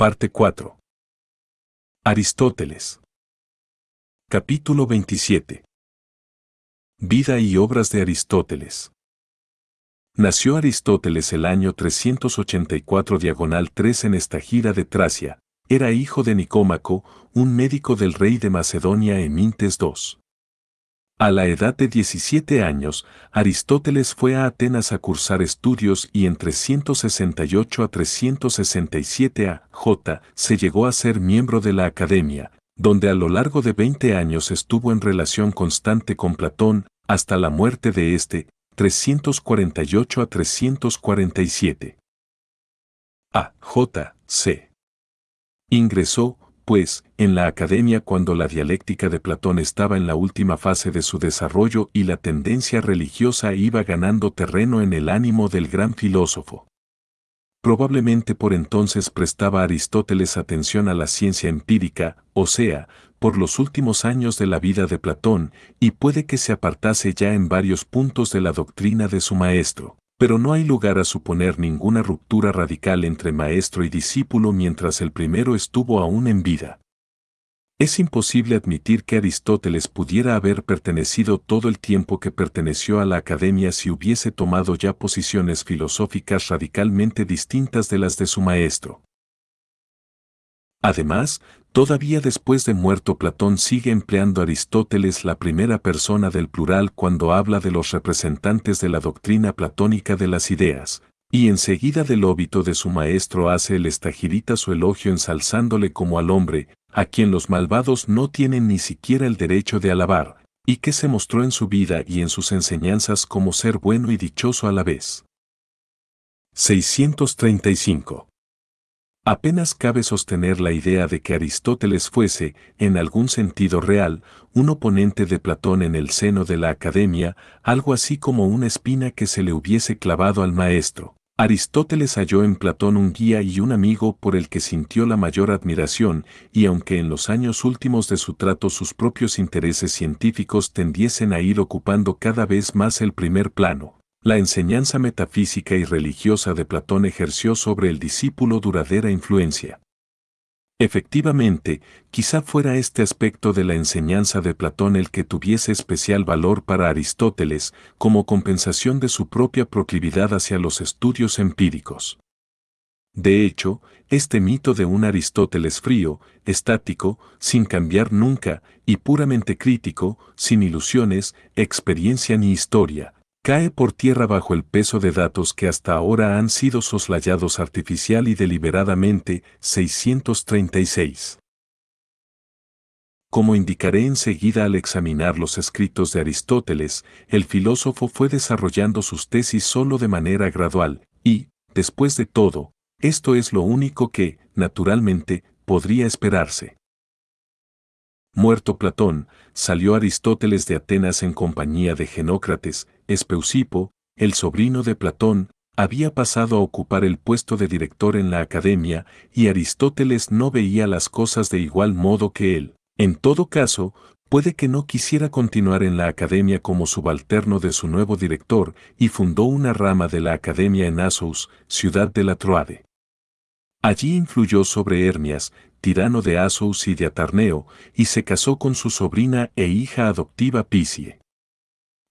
Parte 4. Aristóteles. Capítulo 27. Vida y obras de Aristóteles. Nació Aristóteles el año 384 diagonal 3 en esta gira de Tracia. Era hijo de Nicómaco, un médico del rey de Macedonia en Mintes II. A la edad de 17 años, Aristóteles fue a Atenas a cursar estudios y en 368 a 367 a. J. se llegó a ser miembro de la Academia, donde a lo largo de 20 años estuvo en relación constante con Platón hasta la muerte de este, 348 a 347. A. J. C. Ingresó, pues, en la academia cuando la dialéctica de Platón estaba en la última fase de su desarrollo y la tendencia religiosa iba ganando terreno en el ánimo del gran filósofo. Probablemente por entonces prestaba Aristóteles atención a la ciencia empírica, o sea, por los últimos años de la vida de Platón, y puede que se apartase ya en varios puntos de la doctrina de su maestro pero no hay lugar a suponer ninguna ruptura radical entre maestro y discípulo mientras el primero estuvo aún en vida. Es imposible admitir que Aristóteles pudiera haber pertenecido todo el tiempo que perteneció a la academia si hubiese tomado ya posiciones filosóficas radicalmente distintas de las de su maestro. Además, Todavía después de muerto Platón sigue empleando Aristóteles la primera persona del plural cuando habla de los representantes de la doctrina platónica de las ideas, y enseguida del óbito de su maestro hace el estagirita su elogio ensalzándole como al hombre, a quien los malvados no tienen ni siquiera el derecho de alabar, y que se mostró en su vida y en sus enseñanzas como ser bueno y dichoso a la vez. 635 Apenas cabe sostener la idea de que Aristóteles fuese, en algún sentido real, un oponente de Platón en el seno de la academia, algo así como una espina que se le hubiese clavado al maestro. Aristóteles halló en Platón un guía y un amigo por el que sintió la mayor admiración, y aunque en los años últimos de su trato sus propios intereses científicos tendiesen a ir ocupando cada vez más el primer plano, la enseñanza metafísica y religiosa de Platón ejerció sobre el discípulo duradera influencia. Efectivamente, quizá fuera este aspecto de la enseñanza de Platón el que tuviese especial valor para Aristóteles como compensación de su propia proclividad hacia los estudios empíricos. De hecho, este mito de un Aristóteles frío, estático, sin cambiar nunca, y puramente crítico, sin ilusiones, experiencia ni historia, cae por tierra bajo el peso de datos que hasta ahora han sido soslayados artificial y deliberadamente 636. Como indicaré enseguida al examinar los escritos de Aristóteles, el filósofo fue desarrollando sus tesis solo de manera gradual, y, después de todo, esto es lo único que, naturalmente, podría esperarse. Muerto Platón, salió Aristóteles de Atenas en compañía de Genócrates, Espeusipo, el sobrino de Platón, había pasado a ocupar el puesto de director en la academia y Aristóteles no veía las cosas de igual modo que él. En todo caso, puede que no quisiera continuar en la academia como subalterno de su nuevo director y fundó una rama de la academia en Asos, ciudad de la Troade. Allí influyó sobre Hermias, tirano de Asos y de Atarneo, y se casó con su sobrina e hija adoptiva Pisie.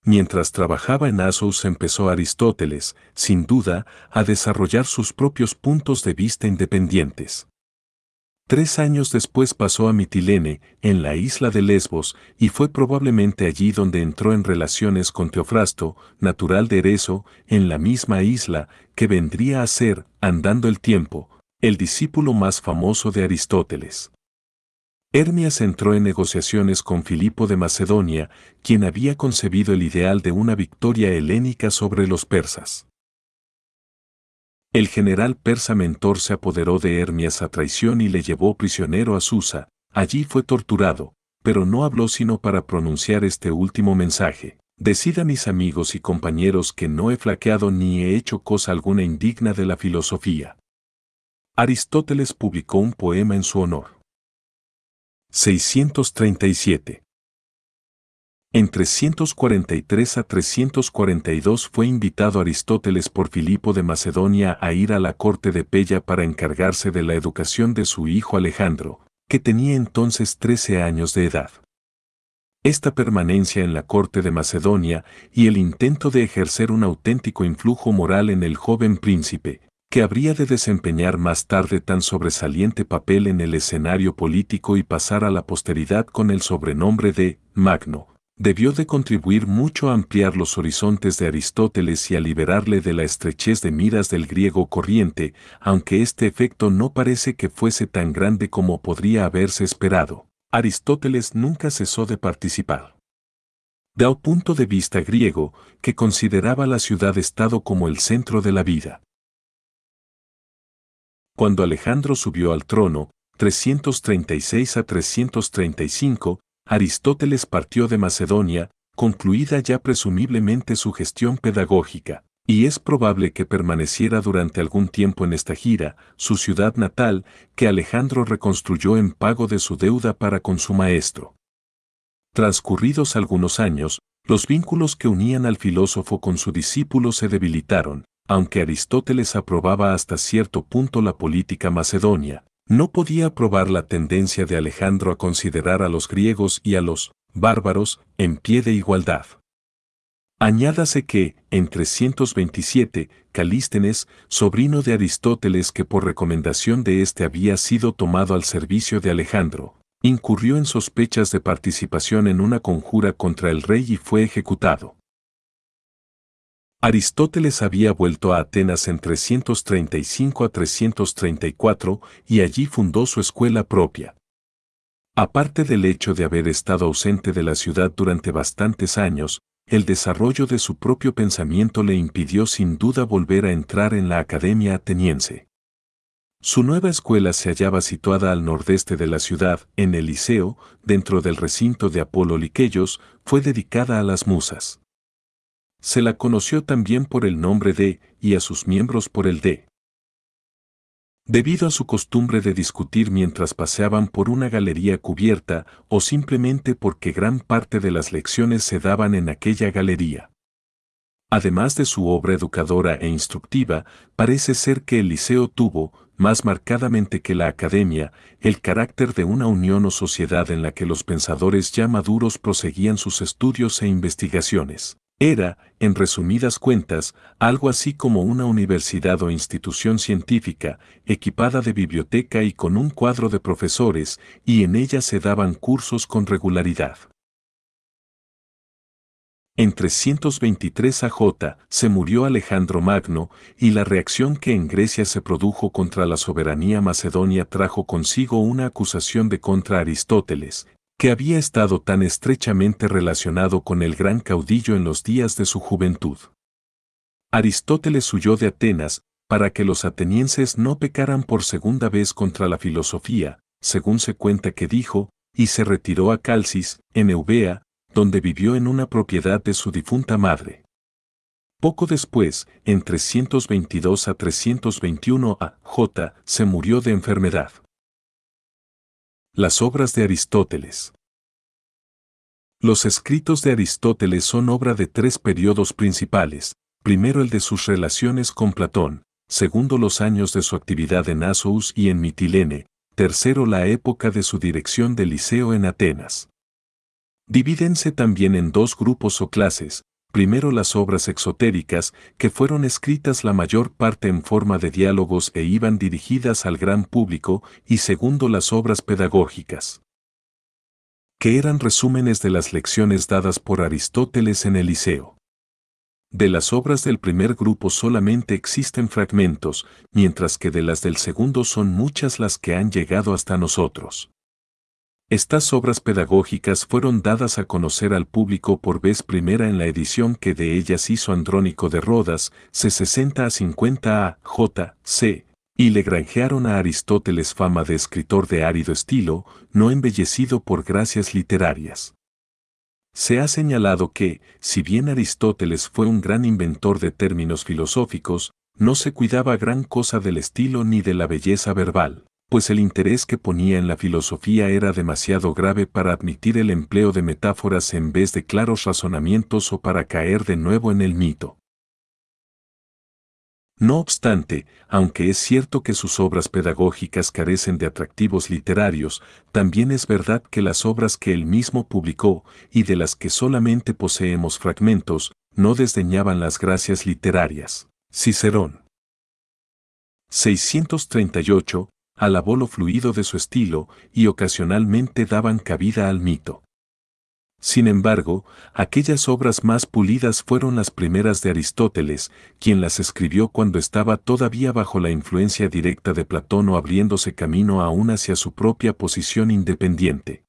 Mientras trabajaba en Asos empezó Aristóteles, sin duda, a desarrollar sus propios puntos de vista independientes. Tres años después pasó a Mitilene, en la isla de Lesbos, y fue probablemente allí donde entró en relaciones con Teofrasto, natural de Ereso, en la misma isla, que vendría a ser, andando el tiempo, el discípulo más famoso de Aristóteles. Hermias entró en negociaciones con Filipo de Macedonia, quien había concebido el ideal de una victoria helénica sobre los persas. El general persa Mentor se apoderó de Hermias a traición y le llevó prisionero a Susa, allí fue torturado, pero no habló sino para pronunciar este último mensaje. Decida mis amigos y compañeros que no he flaqueado ni he hecho cosa alguna indigna de la filosofía. Aristóteles publicó un poema en su honor. 637. En 343 a 342 fue invitado Aristóteles por Filipo de Macedonia a ir a la corte de Pella para encargarse de la educación de su hijo Alejandro, que tenía entonces 13 años de edad. Esta permanencia en la corte de Macedonia y el intento de ejercer un auténtico influjo moral en el joven príncipe, que habría de desempeñar más tarde tan sobresaliente papel en el escenario político y pasar a la posteridad con el sobrenombre de Magno, debió de contribuir mucho a ampliar los horizontes de Aristóteles y a liberarle de la estrechez de miras del griego corriente, aunque este efecto no parece que fuese tan grande como podría haberse esperado. Aristóteles nunca cesó de participar. Da punto de vista griego, que consideraba la ciudad-estado como el centro de la vida, cuando Alejandro subió al trono, 336 a 335, Aristóteles partió de Macedonia, concluida ya presumiblemente su gestión pedagógica, y es probable que permaneciera durante algún tiempo en esta gira, su ciudad natal, que Alejandro reconstruyó en pago de su deuda para con su maestro. Transcurridos algunos años, los vínculos que unían al filósofo con su discípulo se debilitaron, aunque Aristóteles aprobaba hasta cierto punto la política macedonia, no podía aprobar la tendencia de Alejandro a considerar a los griegos y a los bárbaros en pie de igualdad. Añádase que, en 327, Calístenes, sobrino de Aristóteles que por recomendación de éste había sido tomado al servicio de Alejandro, incurrió en sospechas de participación en una conjura contra el rey y fue ejecutado. Aristóteles había vuelto a Atenas en 335 a 334 y allí fundó su escuela propia. Aparte del hecho de haber estado ausente de la ciudad durante bastantes años, el desarrollo de su propio pensamiento le impidió sin duda volver a entrar en la academia ateniense. Su nueva escuela se hallaba situada al nordeste de la ciudad, en el Liceo, dentro del recinto de Apolo Liqueyos, fue dedicada a las musas. Se la conoció también por el nombre de, y a sus miembros por el de. Debido a su costumbre de discutir mientras paseaban por una galería cubierta o simplemente porque gran parte de las lecciones se daban en aquella galería. Además de su obra educadora e instructiva, parece ser que el liceo tuvo, más marcadamente que la academia, el carácter de una unión o sociedad en la que los pensadores ya maduros proseguían sus estudios e investigaciones. Era, en resumidas cuentas, algo así como una universidad o institución científica, equipada de biblioteca y con un cuadro de profesores, y en ella se daban cursos con regularidad. En 323 AJ se murió Alejandro Magno, y la reacción que en Grecia se produjo contra la soberanía macedonia trajo consigo una acusación de contra Aristóteles, que había estado tan estrechamente relacionado con el gran caudillo en los días de su juventud. Aristóteles huyó de Atenas para que los atenienses no pecaran por segunda vez contra la filosofía, según se cuenta que dijo, y se retiró a Calcis, en Eubea, donde vivió en una propiedad de su difunta madre. Poco después, en 322 a 321 a. J., se murió de enfermedad. Las obras de Aristóteles. Los escritos de Aristóteles son obra de tres periodos principales, primero el de sus relaciones con Platón, segundo los años de su actividad en Asous y en Mitilene, tercero la época de su dirección de liceo en Atenas. Divídense también en dos grupos o clases, primero las obras exotéricas, que fueron escritas la mayor parte en forma de diálogos e iban dirigidas al gran público, y segundo las obras pedagógicas, que eran resúmenes de las lecciones dadas por Aristóteles en el Liceo. De las obras del primer grupo solamente existen fragmentos, mientras que de las del segundo son muchas las que han llegado hasta nosotros. Estas obras pedagógicas fueron dadas a conocer al público por vez primera en la edición que de ellas hizo Andrónico de Rodas, C60 a 50 a J. C., y le granjearon a Aristóteles fama de escritor de árido estilo, no embellecido por gracias literarias. Se ha señalado que, si bien Aristóteles fue un gran inventor de términos filosóficos, no se cuidaba gran cosa del estilo ni de la belleza verbal pues el interés que ponía en la filosofía era demasiado grave para admitir el empleo de metáforas en vez de claros razonamientos o para caer de nuevo en el mito. No obstante, aunque es cierto que sus obras pedagógicas carecen de atractivos literarios, también es verdad que las obras que él mismo publicó, y de las que solamente poseemos fragmentos, no desdeñaban las gracias literarias. Cicerón. 638, alabó lo fluido de su estilo y ocasionalmente daban cabida al mito. Sin embargo, aquellas obras más pulidas fueron las primeras de Aristóteles, quien las escribió cuando estaba todavía bajo la influencia directa de Platón o abriéndose camino aún hacia su propia posición independiente.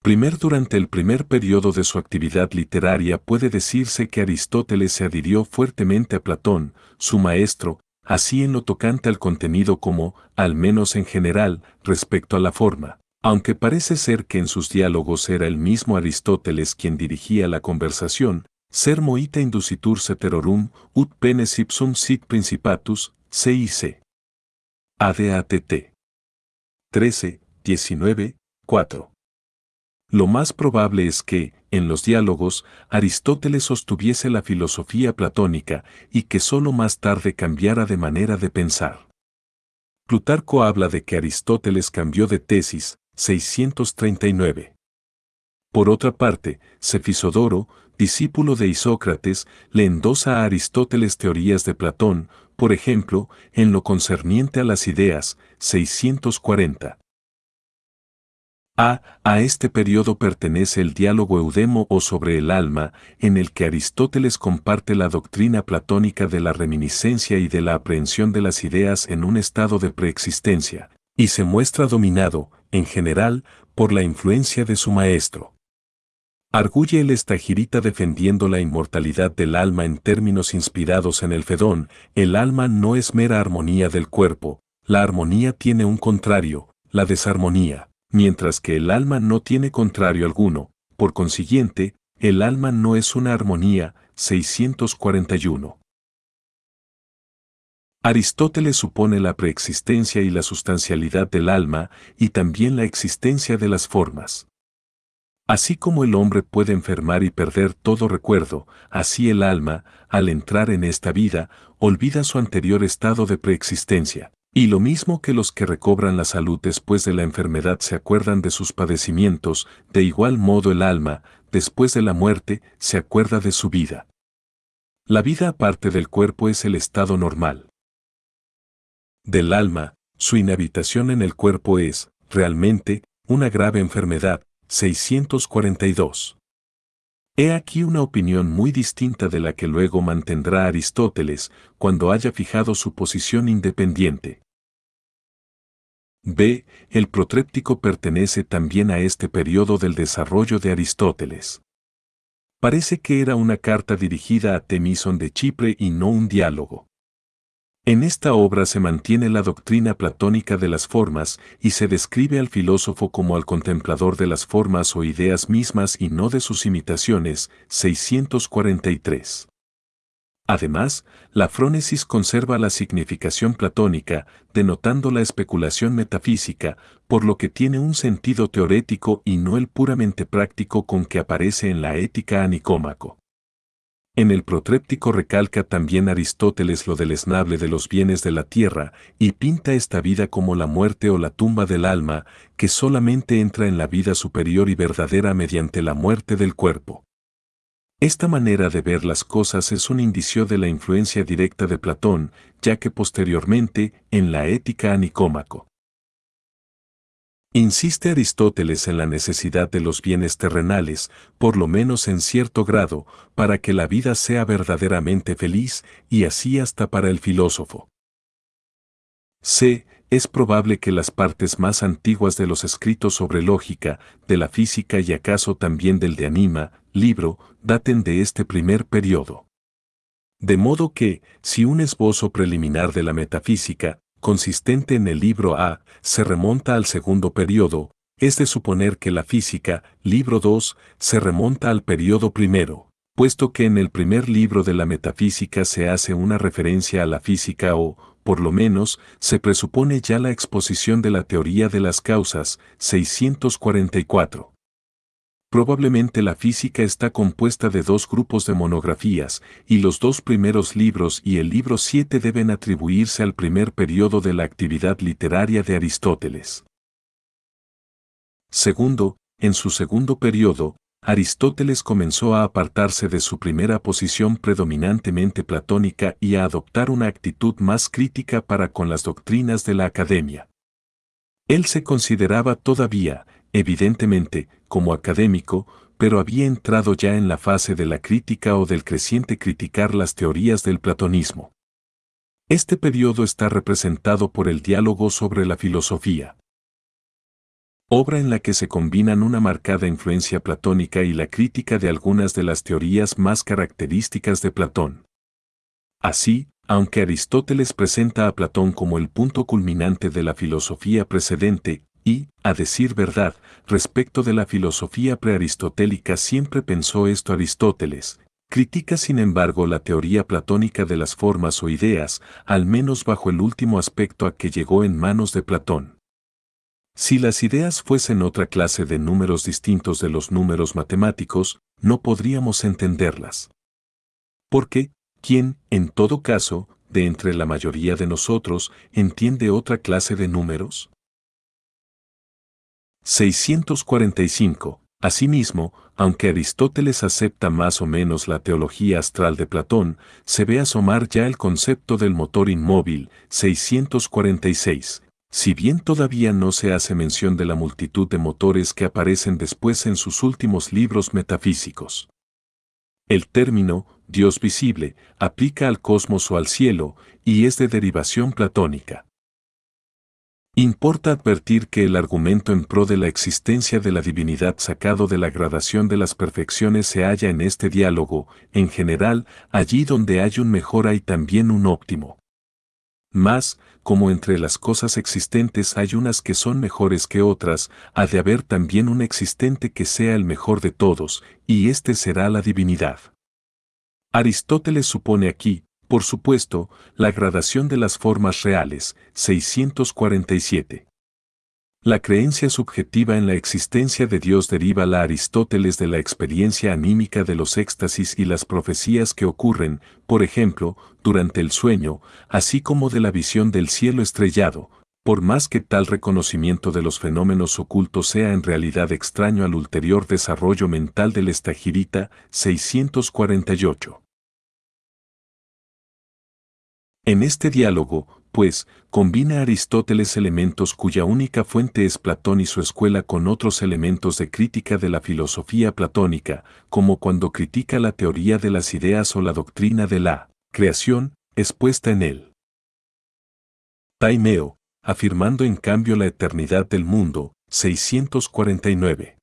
Primer durante el primer periodo de su actividad literaria puede decirse que Aristóteles se adhirió fuertemente a Platón, su maestro, así en lo tocante al contenido como, al menos en general, respecto a la forma, aunque parece ser que en sus diálogos era el mismo Aristóteles quien dirigía la conversación, ser moita inducitur ceterorum, ut penes ipsum sit principatus, CIC. ADATT. 13, 19, 4. Lo más probable es que, en los diálogos, Aristóteles sostuviese la filosofía platónica y que sólo más tarde cambiara de manera de pensar. Plutarco habla de que Aristóteles cambió de tesis, 639. Por otra parte, Cefisodoro, discípulo de Isócrates, le endosa a Aristóteles teorías de Platón, por ejemplo, en lo concerniente a las ideas, 640. A. este periodo pertenece el diálogo Eudemo o sobre el alma, en el que Aristóteles comparte la doctrina platónica de la reminiscencia y de la aprehensión de las ideas en un estado de preexistencia, y se muestra dominado, en general, por la influencia de su maestro. Arguye el estagirita defendiendo la inmortalidad del alma en términos inspirados en el Fedón, el alma no es mera armonía del cuerpo, la armonía tiene un contrario, la desarmonía mientras que el alma no tiene contrario alguno, por consiguiente, el alma no es una armonía, 641. Aristóteles supone la preexistencia y la sustancialidad del alma y también la existencia de las formas. Así como el hombre puede enfermar y perder todo recuerdo, así el alma, al entrar en esta vida, olvida su anterior estado de preexistencia. Y lo mismo que los que recobran la salud después de la enfermedad se acuerdan de sus padecimientos, de igual modo el alma, después de la muerte, se acuerda de su vida. La vida aparte del cuerpo es el estado normal. Del alma, su inhabitación en el cuerpo es, realmente, una grave enfermedad. 642. He aquí una opinión muy distinta de la que luego mantendrá Aristóteles, cuando haya fijado su posición independiente. B. El protréptico pertenece también a este periodo del desarrollo de Aristóteles. Parece que era una carta dirigida a Temison de Chipre y no un diálogo. En esta obra se mantiene la doctrina platónica de las formas y se describe al filósofo como al contemplador de las formas o ideas mismas y no de sus imitaciones. 643. Además, la frónesis conserva la significación platónica, denotando la especulación metafísica, por lo que tiene un sentido teorético y no el puramente práctico con que aparece en la ética a Nicómaco. En el protréptico recalca también Aristóteles lo del esnable de los bienes de la tierra y pinta esta vida como la muerte o la tumba del alma, que solamente entra en la vida superior y verdadera mediante la muerte del cuerpo. Esta manera de ver las cosas es un indicio de la influencia directa de Platón, ya que posteriormente, en la ética a Nicómaco. Insiste Aristóteles en la necesidad de los bienes terrenales, por lo menos en cierto grado, para que la vida sea verdaderamente feliz, y así hasta para el filósofo. C es probable que las partes más antiguas de los escritos sobre lógica, de la física y acaso también del de Anima, libro, daten de este primer periodo. De modo que, si un esbozo preliminar de la metafísica, consistente en el libro A, se remonta al segundo periodo, es de suponer que la física, libro 2, se remonta al periodo primero, puesto que en el primer libro de la metafísica se hace una referencia a la física o, por lo menos, se presupone ya la exposición de la teoría de las causas, 644. Probablemente la física está compuesta de dos grupos de monografías, y los dos primeros libros y el libro 7 deben atribuirse al primer periodo de la actividad literaria de Aristóteles. Segundo, en su segundo periodo, Aristóteles comenzó a apartarse de su primera posición predominantemente platónica y a adoptar una actitud más crítica para con las doctrinas de la academia. Él se consideraba todavía, evidentemente, como académico, pero había entrado ya en la fase de la crítica o del creciente criticar las teorías del platonismo. Este periodo está representado por el diálogo sobre la filosofía obra en la que se combinan una marcada influencia platónica y la crítica de algunas de las teorías más características de Platón. Así, aunque Aristóteles presenta a Platón como el punto culminante de la filosofía precedente, y, a decir verdad, respecto de la filosofía prearistotélica siempre pensó esto Aristóteles, critica sin embargo la teoría platónica de las formas o ideas, al menos bajo el último aspecto a que llegó en manos de Platón. Si las ideas fuesen otra clase de números distintos de los números matemáticos, no podríamos entenderlas. qué, ¿quién, en todo caso, de entre la mayoría de nosotros, entiende otra clase de números? 645. Asimismo, aunque Aristóteles acepta más o menos la teología astral de Platón, se ve asomar ya el concepto del motor inmóvil, 646, si bien todavía no se hace mención de la multitud de motores que aparecen después en sus últimos libros metafísicos. El término Dios visible aplica al cosmos o al cielo y es de derivación platónica. Importa advertir que el argumento en pro de la existencia de la divinidad sacado de la gradación de las perfecciones se halla en este diálogo, en general, allí donde hay un mejor hay también un óptimo. Mas, como entre las cosas existentes hay unas que son mejores que otras, ha de haber también un existente que sea el mejor de todos, y éste será la divinidad. Aristóteles supone aquí, por supuesto, la gradación de las formas reales, 647. La creencia subjetiva en la existencia de Dios deriva la Aristóteles de la experiencia anímica de los éxtasis y las profecías que ocurren, por ejemplo, durante el sueño, así como de la visión del cielo estrellado, por más que tal reconocimiento de los fenómenos ocultos sea en realidad extraño al ulterior desarrollo mental del estagirita 648. En este diálogo, pues, combina Aristóteles elementos cuya única fuente es Platón y su escuela con otros elementos de crítica de la filosofía platónica, como cuando critica la teoría de las ideas o la doctrina de la creación, expuesta en él. Taimeo, afirmando en cambio la eternidad del mundo, 649.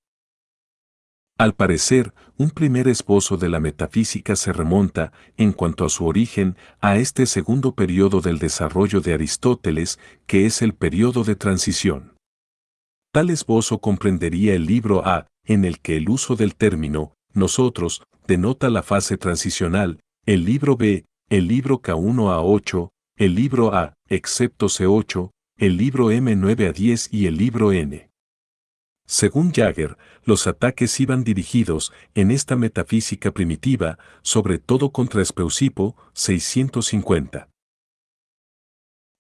Al parecer, un primer esbozo de la metafísica se remonta, en cuanto a su origen, a este segundo periodo del desarrollo de Aristóteles, que es el periodo de transición. Tal esbozo comprendería el libro A, en el que el uso del término nosotros denota la fase transicional, el libro B, el libro K1 a 8, el libro A, excepto C8, el libro M9 a 10 y el libro N. Según Jagger, los ataques iban dirigidos, en esta metafísica primitiva, sobre todo contra Speusipo 650.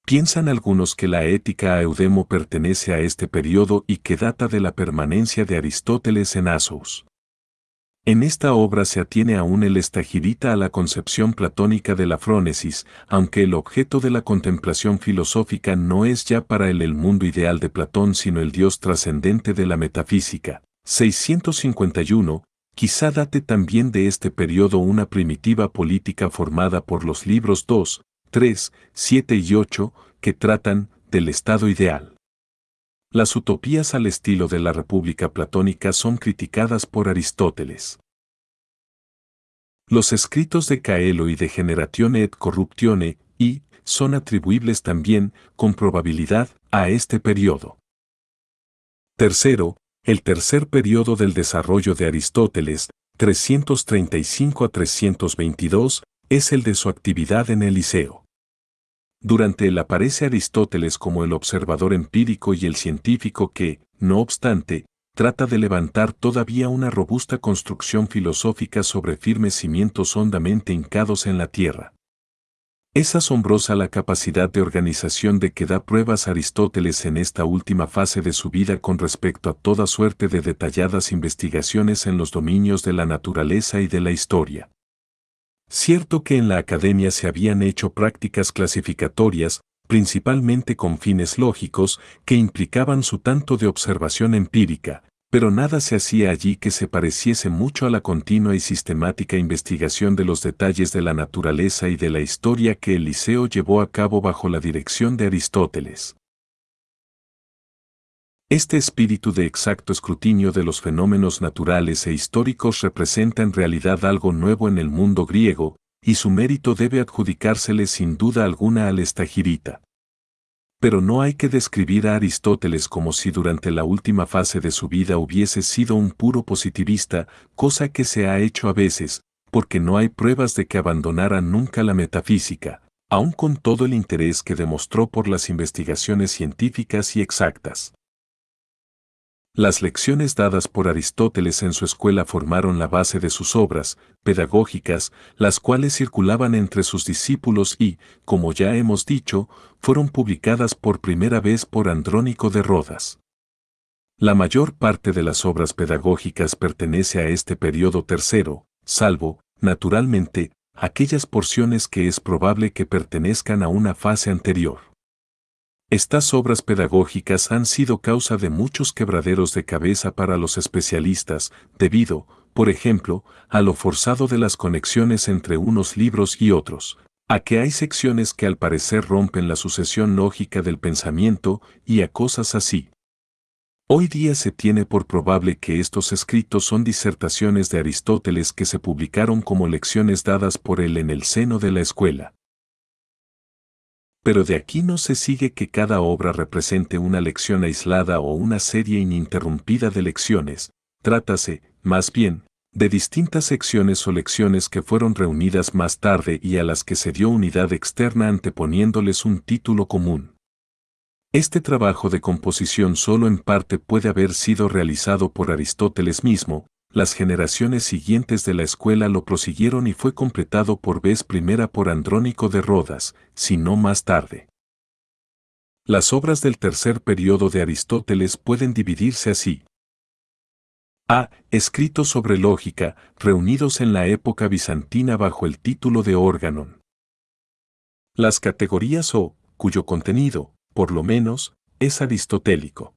Piensan algunos que la ética a Eudemo pertenece a este periodo y que data de la permanencia de Aristóteles en Asos. En esta obra se atiene aún el estagirita a la concepción platónica de la frónesis, aunque el objeto de la contemplación filosófica no es ya para él el mundo ideal de Platón sino el Dios trascendente de la metafísica. 651, quizá date también de este periodo una primitiva política formada por los libros 2, 3, 7 y 8, que tratan del estado ideal. Las utopías al estilo de la República Platónica son criticadas por Aristóteles. Los escritos de Caelo y de Generatione et Corruptione, y, son atribuibles también, con probabilidad, a este periodo. Tercero, el tercer periodo del desarrollo de Aristóteles, 335 a 322, es el de su actividad en el Liceo. Durante él aparece Aristóteles como el observador empírico y el científico que, no obstante, trata de levantar todavía una robusta construcción filosófica sobre firmes cimientos hondamente hincados en la tierra. Es asombrosa la capacidad de organización de que da pruebas Aristóteles en esta última fase de su vida con respecto a toda suerte de detalladas investigaciones en los dominios de la naturaleza y de la historia. Cierto que en la academia se habían hecho prácticas clasificatorias, principalmente con fines lógicos, que implicaban su tanto de observación empírica, pero nada se hacía allí que se pareciese mucho a la continua y sistemática investigación de los detalles de la naturaleza y de la historia que el liceo llevó a cabo bajo la dirección de Aristóteles. Este espíritu de exacto escrutinio de los fenómenos naturales e históricos representa en realidad algo nuevo en el mundo griego, y su mérito debe adjudicársele sin duda alguna al estagirita. Pero no hay que describir a Aristóteles como si durante la última fase de su vida hubiese sido un puro positivista, cosa que se ha hecho a veces, porque no hay pruebas de que abandonara nunca la metafísica, aun con todo el interés que demostró por las investigaciones científicas y exactas. Las lecciones dadas por Aristóteles en su escuela formaron la base de sus obras pedagógicas, las cuales circulaban entre sus discípulos y, como ya hemos dicho, fueron publicadas por primera vez por Andrónico de Rodas. La mayor parte de las obras pedagógicas pertenece a este periodo tercero, salvo, naturalmente, aquellas porciones que es probable que pertenezcan a una fase anterior. Estas obras pedagógicas han sido causa de muchos quebraderos de cabeza para los especialistas, debido, por ejemplo, a lo forzado de las conexiones entre unos libros y otros, a que hay secciones que al parecer rompen la sucesión lógica del pensamiento y a cosas así. Hoy día se tiene por probable que estos escritos son disertaciones de Aristóteles que se publicaron como lecciones dadas por él en el seno de la escuela pero de aquí no se sigue que cada obra represente una lección aislada o una serie ininterrumpida de lecciones, trátase, más bien, de distintas secciones o lecciones que fueron reunidas más tarde y a las que se dio unidad externa anteponiéndoles un título común. Este trabajo de composición solo en parte puede haber sido realizado por Aristóteles mismo, las generaciones siguientes de la escuela lo prosiguieron y fue completado por vez primera por Andrónico de Rodas, si no más tarde. Las obras del tercer periodo de Aristóteles pueden dividirse así. A. Escritos sobre lógica, reunidos en la época bizantina bajo el título de órganon. Las categorías O, cuyo contenido, por lo menos, es aristotélico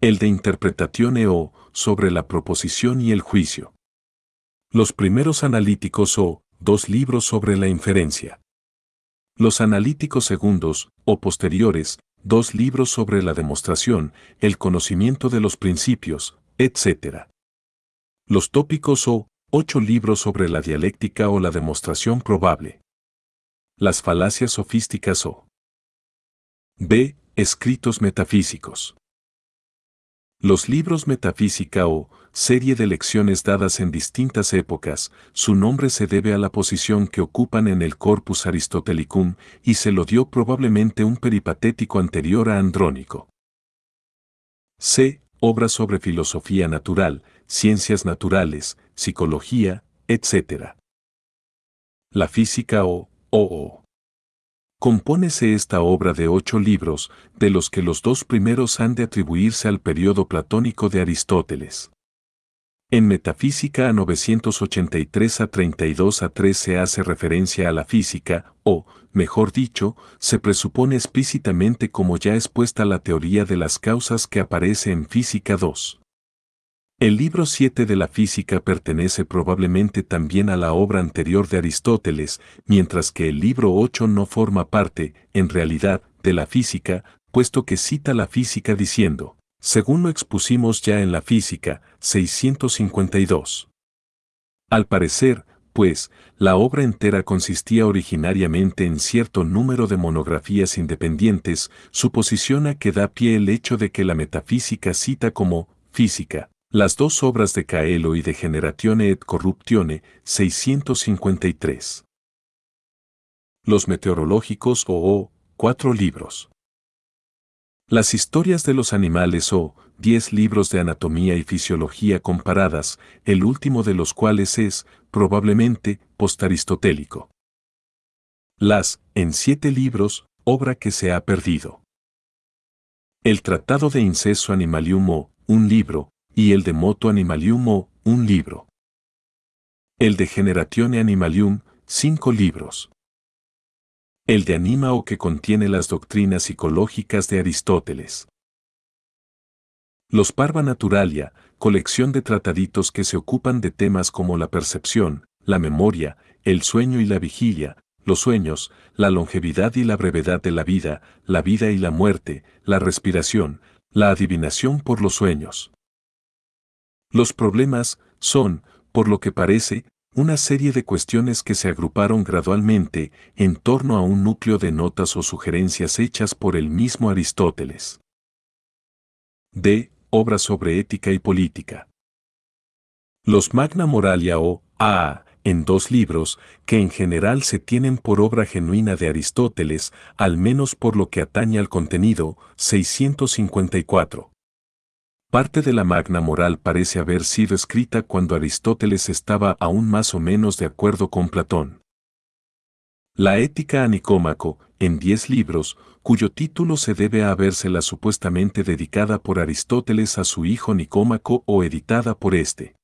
el de interpretación e o sobre la proposición y el juicio. Los primeros analíticos o dos libros sobre la inferencia. Los analíticos segundos o posteriores, dos libros sobre la demostración, el conocimiento de los principios, etc. Los tópicos o ocho libros sobre la dialéctica o la demostración probable. Las falacias sofísticas o B. Escritos metafísicos. Los libros Metafísica o serie de lecciones dadas en distintas épocas, su nombre se debe a la posición que ocupan en el corpus aristotelicum y se lo dio probablemente un peripatético anterior a Andrónico. C. Obras sobre filosofía natural, ciencias naturales, psicología, etc. La física o, o, o. Compónese esta obra de ocho libros, de los que los dos primeros han de atribuirse al periodo platónico de Aristóteles. En Metafísica a 983 a 32 a 3 se hace referencia a la física, o, mejor dicho, se presupone explícitamente como ya expuesta la teoría de las causas que aparece en Física 2. El libro 7 de la física pertenece probablemente también a la obra anterior de Aristóteles, mientras que el libro 8 no forma parte, en realidad, de la física, puesto que cita la física diciendo, según lo expusimos ya en la física, 652. Al parecer, pues, la obra entera consistía originariamente en cierto número de monografías independientes, suposición a que da pie el hecho de que la metafísica cita como física las dos obras de Caelo y de Generatione et Corruptione, 653. Los meteorológicos o o, cuatro libros. Las historias de los animales o, diez libros de anatomía y fisiología comparadas, el último de los cuales es, probablemente, postaristotélico. Las, en siete libros, obra que se ha perdido. El Tratado de Inceso Animalium un libro, y el de Moto Animalium o un libro. El de Generatione Animalium, cinco libros. El de Anima o que contiene las doctrinas psicológicas de Aristóteles. Los Parva Naturalia, colección de trataditos que se ocupan de temas como la percepción, la memoria, el sueño y la vigilia, los sueños, la longevidad y la brevedad de la vida, la vida y la muerte, la respiración, la adivinación por los sueños. Los problemas son, por lo que parece, una serie de cuestiones que se agruparon gradualmente en torno a un núcleo de notas o sugerencias hechas por el mismo Aristóteles. D. Obras sobre ética y política. Los Magna Moralia o A, en dos libros, que en general se tienen por obra genuina de Aristóteles, al menos por lo que atañe al contenido, 654. Parte de la magna moral parece haber sido escrita cuando Aristóteles estaba aún más o menos de acuerdo con Platón. La ética a Nicómaco, en diez libros, cuyo título se debe a habérsela supuestamente dedicada por Aristóteles a su hijo Nicómaco o editada por éste.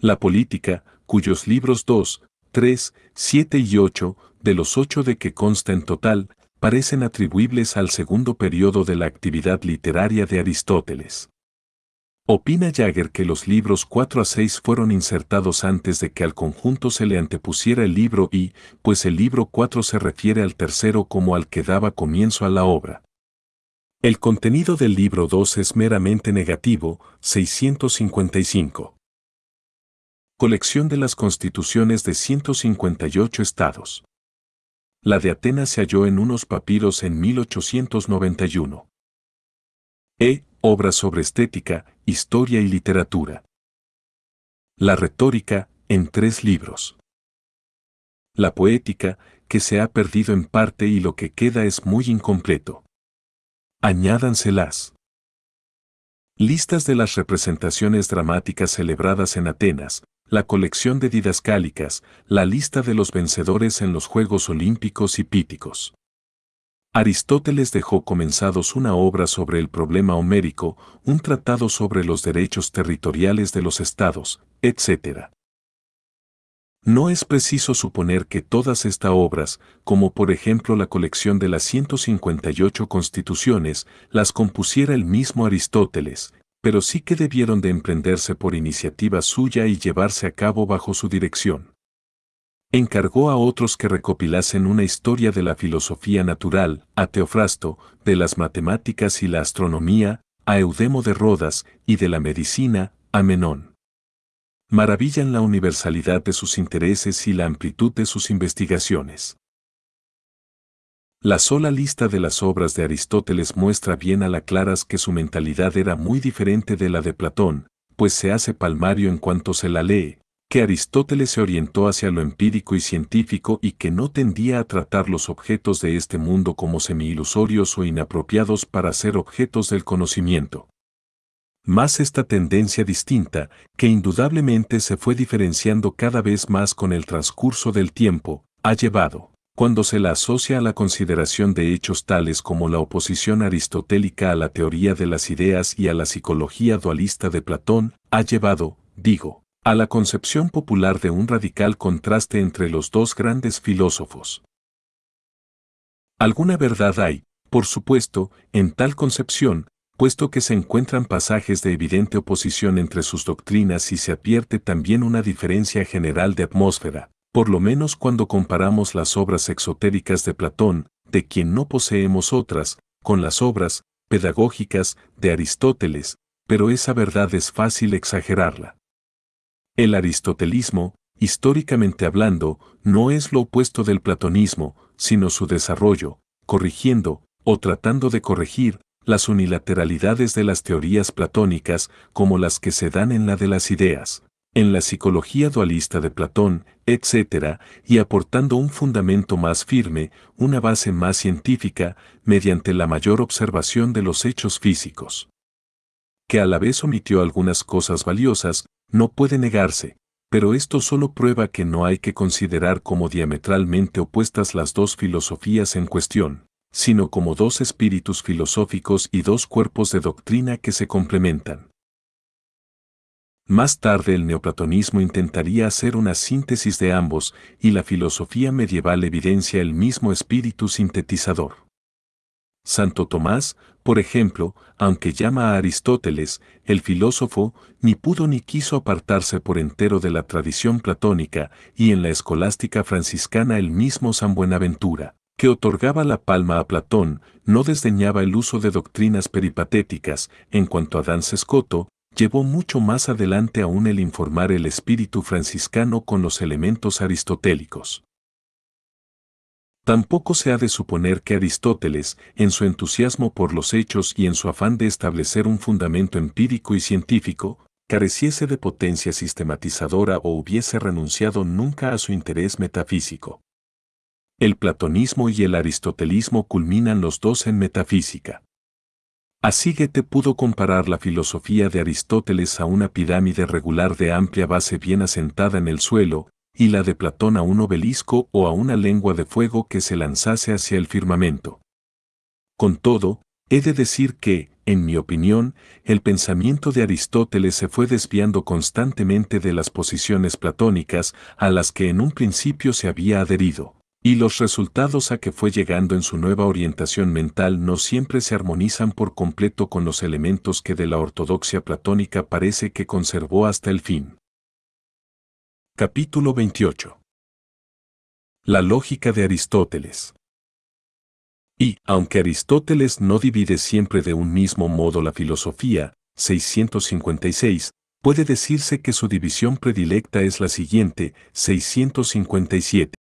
La política, cuyos libros 2, 3, 7 y 8, de los ocho de que consta en total, parecen atribuibles al segundo periodo de la actividad literaria de Aristóteles. Opina Jagger que los libros 4 a 6 fueron insertados antes de que al conjunto se le antepusiera el libro y, pues el libro 4 se refiere al tercero como al que daba comienzo a la obra. El contenido del libro 2 es meramente negativo, 655. Colección de las constituciones de 158 estados. La de Atenas se halló en unos papiros en 1891. E. Obras sobre estética, historia y literatura. La retórica, en tres libros. La poética, que se ha perdido en parte y lo que queda es muy incompleto. Añádanselas. Listas de las representaciones dramáticas celebradas en Atenas, la colección de didascálicas, la lista de los vencedores en los Juegos Olímpicos y Píticos. Aristóteles dejó comenzados una obra sobre el problema homérico, un tratado sobre los derechos territoriales de los estados, etc. No es preciso suponer que todas estas obras, como por ejemplo la colección de las 158 constituciones, las compusiera el mismo Aristóteles, pero sí que debieron de emprenderse por iniciativa suya y llevarse a cabo bajo su dirección. Encargó a otros que recopilasen una historia de la filosofía natural, a Teofrasto, de las matemáticas y la astronomía, a Eudemo de Rodas, y de la medicina, a Menón. Maravillan la universalidad de sus intereses y la amplitud de sus investigaciones. La sola lista de las obras de Aristóteles muestra bien a la claras que su mentalidad era muy diferente de la de Platón, pues se hace palmario en cuanto se la lee, que Aristóteles se orientó hacia lo empírico y científico y que no tendía a tratar los objetos de este mundo como semi-ilusorios o inapropiados para ser objetos del conocimiento. Más esta tendencia distinta, que indudablemente se fue diferenciando cada vez más con el transcurso del tiempo, ha llevado cuando se la asocia a la consideración de hechos tales como la oposición aristotélica a la teoría de las ideas y a la psicología dualista de Platón, ha llevado, digo, a la concepción popular de un radical contraste entre los dos grandes filósofos. Alguna verdad hay, por supuesto, en tal concepción, puesto que se encuentran pasajes de evidente oposición entre sus doctrinas y se advierte también una diferencia general de atmósfera, por lo menos cuando comparamos las obras exotéricas de Platón, de quien no poseemos otras, con las obras pedagógicas de Aristóteles, pero esa verdad es fácil exagerarla. El aristotelismo, históricamente hablando, no es lo opuesto del platonismo, sino su desarrollo, corrigiendo, o tratando de corregir, las unilateralidades de las teorías platónicas como las que se dan en la de las ideas en la psicología dualista de Platón, etc., y aportando un fundamento más firme, una base más científica, mediante la mayor observación de los hechos físicos. Que a la vez omitió algunas cosas valiosas, no puede negarse, pero esto solo prueba que no hay que considerar como diametralmente opuestas las dos filosofías en cuestión, sino como dos espíritus filosóficos y dos cuerpos de doctrina que se complementan. Más tarde el neoplatonismo intentaría hacer una síntesis de ambos y la filosofía medieval evidencia el mismo espíritu sintetizador. Santo Tomás, por ejemplo, aunque llama a Aristóteles, el filósofo, ni pudo ni quiso apartarse por entero de la tradición platónica y en la escolástica franciscana el mismo San Buenaventura, que otorgaba la palma a Platón, no desdeñaba el uso de doctrinas peripatéticas en cuanto a Dan Scoto llevó mucho más adelante aún el informar el espíritu franciscano con los elementos aristotélicos. Tampoco se ha de suponer que Aristóteles, en su entusiasmo por los hechos y en su afán de establecer un fundamento empírico y científico, careciese de potencia sistematizadora o hubiese renunciado nunca a su interés metafísico. El platonismo y el aristotelismo culminan los dos en metafísica. Así que te pudo comparar la filosofía de Aristóteles a una pirámide regular de amplia base bien asentada en el suelo, y la de Platón a un obelisco o a una lengua de fuego que se lanzase hacia el firmamento. Con todo, he de decir que, en mi opinión, el pensamiento de Aristóteles se fue desviando constantemente de las posiciones platónicas a las que en un principio se había adherido. Y los resultados a que fue llegando en su nueva orientación mental no siempre se armonizan por completo con los elementos que de la ortodoxia platónica parece que conservó hasta el fin. Capítulo 28 La lógica de Aristóteles y, aunque Aristóteles no divide siempre de un mismo modo la filosofía, 656, puede decirse que su división predilecta es la siguiente, 657.